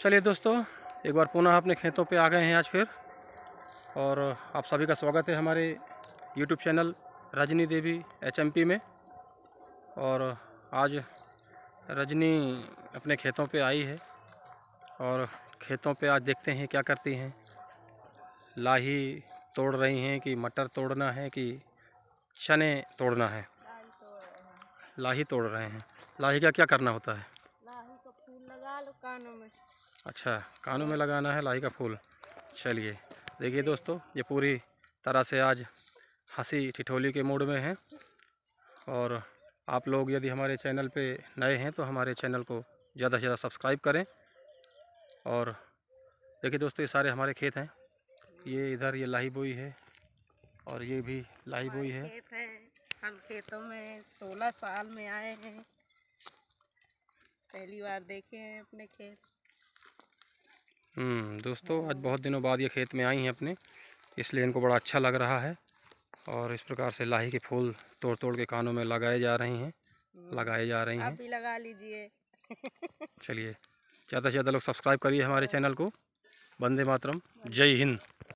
चलिए दोस्तों एक बार पुनः अपने खेतों पे आ गए हैं आज फिर और आप सभी का स्वागत है हमारे YouTube channel Rajni Devi H में और आज रजनी अपने खेतों पे आई है और खेतों पे आज देखते हैं क्या करती हैं लाही तोड़ रही हैं कि मटर तोड़ना है कि चने तोड़ना है लाही तोड़ रहे हैं लाही का क्या करना होता है कानों में अच्छा कानों में लगाना है लाही का फूल चलिए देखिए दोस्तों ये पूरी तरह से आज हंसी ठिठोली के मूड में है और आप लोग यदि हमारे चैनल पे नए हैं तो हमारे चैनल को ज़्यादा से ज़्यादा सब्सक्राइब करें और देखिए दोस्तों ये सारे हमारे खेत हैं ये इधर ये लाही बोई है और ये भी लाही बोई है, है हम खेतों में सोलह साल में आए हैं पहली बार देखे हैं अपने खेत हम्म, दोस्तों आज बहुत दिनों बाद ये खेत में आई हैं अपने इसलिए इनको बड़ा अच्छा लग रहा है और इस प्रकार से लाही के फूल तोड़ तोड़ के कानों में लगाए जा रहे हैं हम्म, लगाए जा रहे हैं अभी लगा लीजिए चलिए ज़्यादा से ज़्यादा लोग सब्सक्राइब करिए हमारे चैनल हाँ। को वंदे मातरम जय हिंद